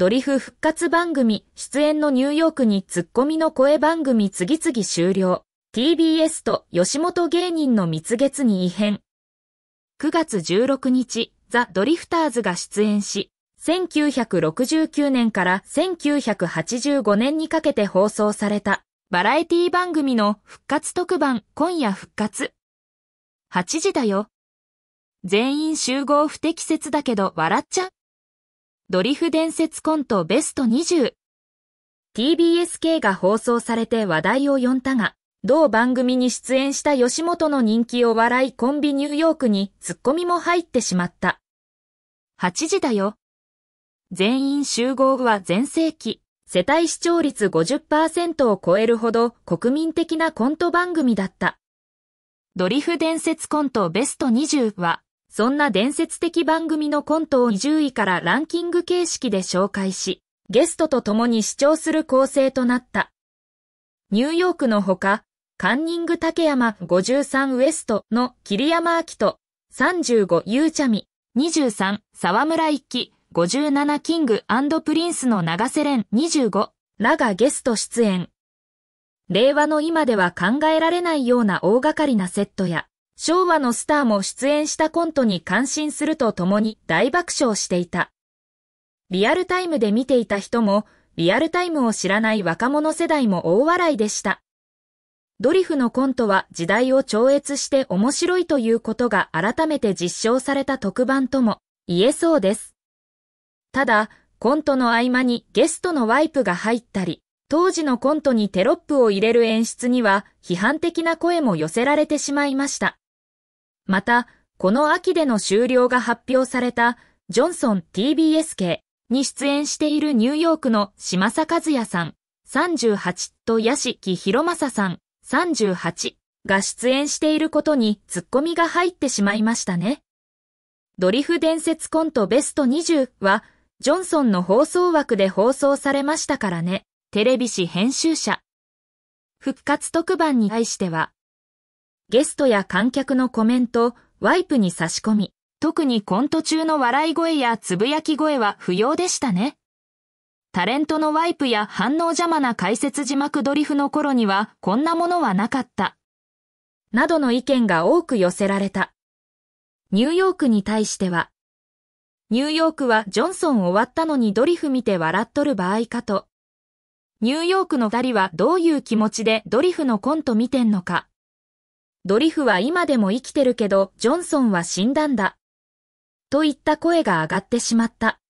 ドリフ復活番組、出演のニューヨークにツッコミの声番組次々終了。TBS と吉本芸人の蜜月に異変。9月16日、ザ・ドリフターズが出演し、1969年から1985年にかけて放送された、バラエティ番組の復活特番今夜復活。8時だよ。全員集合不適切だけど笑っちゃう。ドリフ伝説コントベスト 20TBS k が放送されて話題を呼んだが同番組に出演した吉本の人気を笑いコンビニューヨークにツッコミも入ってしまった8時だよ全員集合は全盛期世帯視聴率50%を超えるほど国民的なコント番組だった。ドリフ伝説コントベスト20は、そんな伝説的番組のコントを20位からランキング形式で紹介し、ゲストと共に視聴する構成となった。ニューヨークのほか、カンニング竹山53ウエストの桐山明人、35ゆうちゃみ、23沢村一輝、57キングプリンスの長瀬廉25らがゲスト出演。令和の今では考えられないような大掛かりなセットや、昭和のスターも出演したコントに感心するとともに大爆笑していた。リアルタイムで見ていた人も、リアルタイムを知らない若者世代も大笑いでした。ドリフのコントは時代を超越して面白いということが改めて実証された特番とも言えそうです。ただ、コントの合間にゲストのワイプが入ったり、当時のコントにテロップを入れる演出には批判的な声も寄せられてしまいました。また、この秋での終了が発表された、ジョンソン TBS 系に出演しているニューヨークの島佐和也さん、38と屋敷博正さん、38が出演していることにツッコミが入ってしまいましたね。ドリフ伝説コントベスト20は、ジョンソンの放送枠で放送されましたからね。テレビ誌編集者。復活特番に対しては、ゲストや観客のコメント、ワイプに差し込み、特にコント中の笑い声やつぶやき声は不要でしたね。タレントのワイプや反応邪魔な解説字幕ドリフの頃にはこんなものはなかった。などの意見が多く寄せられた。ニューヨークに対しては、ニューヨークはジョンソン終わったのにドリフ見て笑っとる場合かと。ニューヨークの二人はどういう気持ちでドリフのコント見てんのか。ドリフは今でも生きてるけど、ジョンソンは死んだんだ。といった声が上がってしまった。